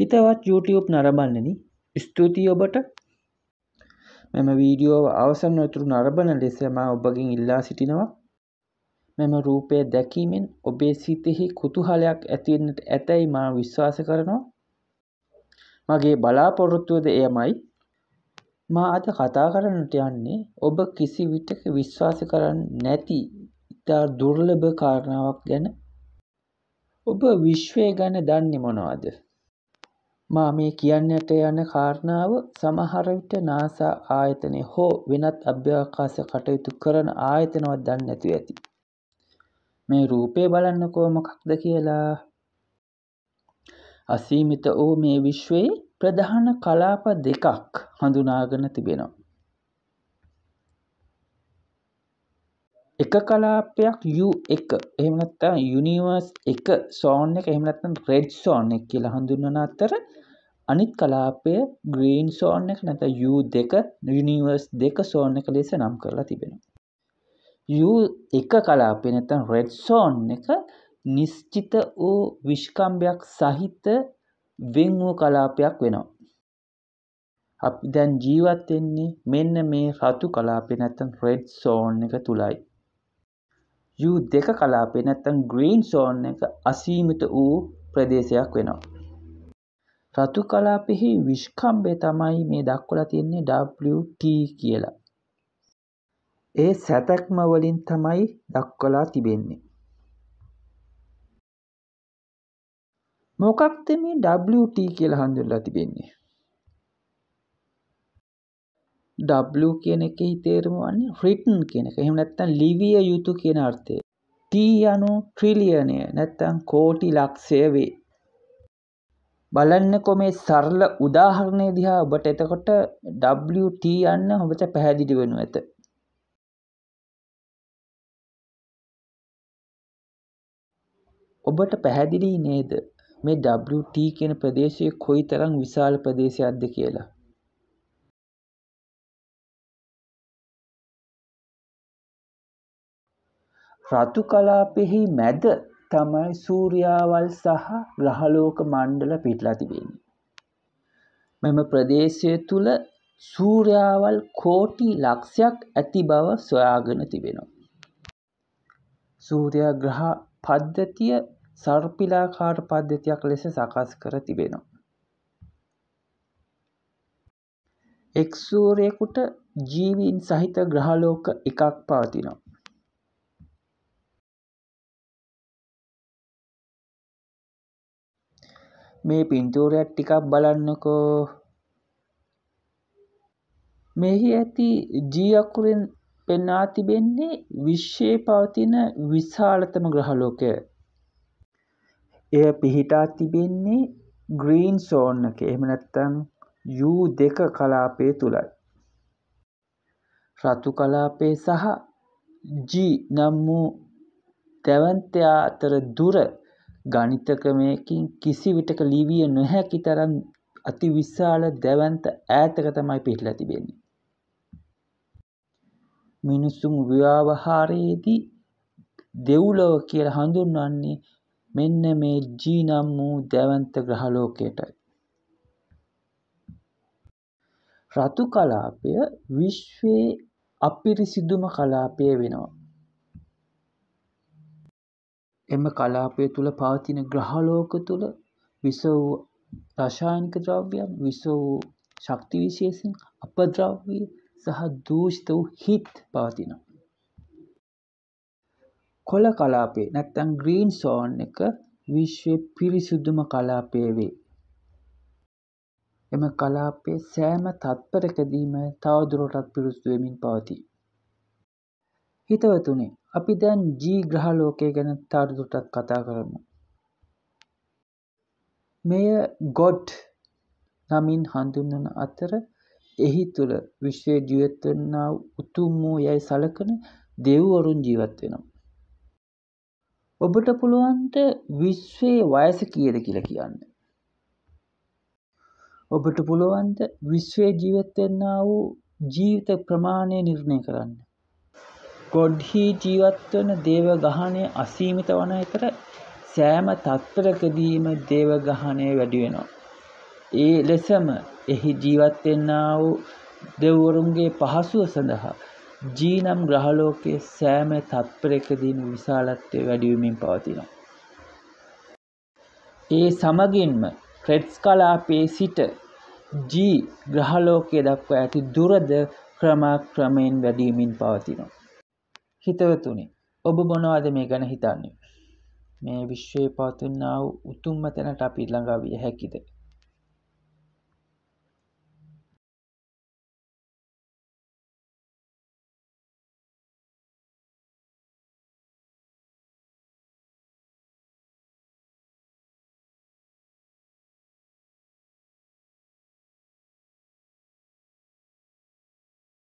හිතවත් YouTube නරබන්නන ස්තුතියි ඔබට මෙම වීඩියෝ අවසන් නොතුරු නරබන ලෙසම ඔබගින් ඉල්ලා සිටිනවා මෙම රූපය දැකීමෙන් ඔබේ සිතෙහි කුතුහලයක් ඇතිවෙන්නට ඇතැයි මා විශ්වාස කරනවා මගේ බලාපොරොත්තුවද එයමයි මා අද කතා කරන්නට යන්නේ ඔබ කිසි විටක විශ්වාස කරන්න නැති ඉතා දුර්ලභ කාරණාවක් ගැන ඔබ විශ්වය ගැන දන්නේ මොනවද මා මේ කියන්නට යන කාරණාව සමහර විට නාසා ආයතනය හෝ වෙනත් අභ්‍යවකාශ කටයුතු කරන ආයතනවත් දන්නේ නැතුව ඇති. මේ රූපය බලන්නකෝ මොකක්ද කියලා. අසීමිත වූ මේ විශ්වයේ ප්‍රධාන කලාප දෙකක් හඳුනාගෙන තිබෙනවා. එක කලාපයක් U1 එහෙම නැත්නම් යුනිවර්ස් 1 සෝන් එක එහෙම නැත්නම් රෙඩ් සෝන් එක කියලා හඳුන්වන අතර අනිත් කලාපය ග්‍රීන් සෝන් එක නැත යු දෙක නිනිවර්ස් දෙක සෝන එක ලෙස නම් කරලා තිබෙන. යු එක කලාපය නැතන් රෙඩ් සෝන් එක නිශ්චිත වූ විශ්කම්භයක් සහිත වෙන් වූ කලාපයක් වෙනවා. අපි දැන් ජීවත්වෙන්නේ මෙන්න මේ රතු කලාපය නැත්තන් රෙඩ් සෝන් එක තුළයි. යු දෙක කලාපය නැත්තන් ග්‍රීන් සෝන් එක අසීමිත වූ ප්‍රදේශයක් වෙනවා. රතු කලාපෙහි විශ්කම්භය තමයි මේ දක්වලා තියෙන්නේ WT කියලා. ඒ සැතැක්ම වලින් තමයි දක්වලා තිබෙන්නේ. මොකක්ද මේ WT කියලා හඳුන්ලා තිබෙන්නේ? W කියන එකෙහි තේරුම වන්නේ written කියන එක. එහෙම නැත්නම් ලිවිය යුතු කියන අර්ථය. T anu ට්‍රිලියනය නැත්නම් කෝටි ලක්ෂය වේ. බලන්නකො මේ සරල උදාහරණය දිහා ඔබට එතකොට WT යන්න හොඳට පැහැදිලි වෙනු ඇත. ඔබට පැහැදිලි නේද මේ WT කියන ප්‍රදේශය කොයි තරම් විශාල ප්‍රදේශයක්ද කියලා. රතු කලාපෙහි මැද තමයි සූර්යාවල් සහ ග්‍රහලෝක මණ්ඩල පිටලා තිබෙන්නේ. මෙම ප්‍රදේශය තුල සූර්යාවල් කෝටි ලක්ෂයක් ඇති බව සොයාගෙන තිබෙනවා. සූර්යා ග්‍රහ පද්ධතිය සර්පිලාකාර පද්ධතියක් ලෙස සකස් කර තිබෙනවා. එක් සූර්යෙකුට ජීවීන් සහිත ග්‍රහලෝක එකක් පවතිනවා. මේ පින්තූරයක් ටිකක් බලන්නකෝ මෙහි ඇති ජී අකුරෙන් පෙන්වා තිබෙන්නේ විශ්වයේ පවතින විශාලතම ග්‍රහලෝකය. එය පිහිටා තිබෙන්නේ ග්‍රීන් සෝන් එක. එහෙම නැත්නම් U2 කලාපය තුලයි. රතු කලාපය සහ G නම් වූ දැවන්තයා අතර දුර ගණිතක්‍රමයකින් කිසි විටක ලිවිය නොහැකි තරම් අති විශාල දැවන්ත ඈතක තමයි පිහිටලා තිබෙන්නේ. මිනිසුන් ව්‍යවහාරයේදී දෙව්ලොව කියලා හඳුන්වන්නේ මෙන්න මේ ජී නම් වූ දැවන්ත ග්‍රහලෝකයටයි. රතු කලාපය විශ්වයේ අපිරිසිදුම කලාපය වෙනවා. එම කලාපය තුළ පවතින ග්‍රහලෝක තුළ විස වූ රසායනික ද්‍රව්‍යයන් විස වූ ශක්ති විශේෂෙන් අපද්‍රව්‍ය සහ දූෂිත වූ හිත් පවතිනවා. කොළ කලාපේ නැත්තම් ග්‍රීන් සෝන් එක විශ්වයේ පිරිසුදුම කලාපය වේ. එම කලාපයේ සෑම තත්පරකදීම තවදුරටත් පිරිසුදු වෙමින් පවතී. හිතවතුනි අපි දැන් ජී ග්‍රහ ලෝකය ගැන තවදුරටත් කතා කරමු. මෙය ගොඩ් නමින් හඳුන්වන අතර එහි තුළ විශ්වය ජීවත්වන්නාව උතුම් වූ යැයි සලකන දෙව්වරුන් ජීවත් වෙනවා. ඔබට පුළුවන්ට විශ්වයේ වයස කියද කියලා කියන්න. ඔබට පුළුවන්ද විශ්වය ජීවත්වෙන්නා වූ ජීවිත ප්‍රමාණය නිර්ණය කරන්න. ගොඩ්හි ජීවත්වන දේවගහනය අසීමිත වන අතර සෑම තත්පරකදීම දේවගහනය වැඩි වෙනවා. ඒ ලෙසම එහි ජීවත් වෙන්නා වූ දෙවිවරුන්ගේ පහසුව සඳහා ජීනම් ග්‍රහලෝකයේ සෑම තත්පරයකදීම විශාලත්වය වැඩි වෙමින් පවතිනවා. ඒ සමගින්ම ක්‍රෙඩ්ස් කලාපයේ සිට ජී ග්‍රහලෝකය දක්වා ඇති දුරද ක්‍රමක්‍රමයෙන් වැඩි වෙමින් පවතිනවා. හිතවතුනි ඔබ මොනවද මේ ගැන හිතන්නේ මේ විශ්වයේ පවතිනා වූ උතුම්ම තැනට අපි ළඟා විය හැකිද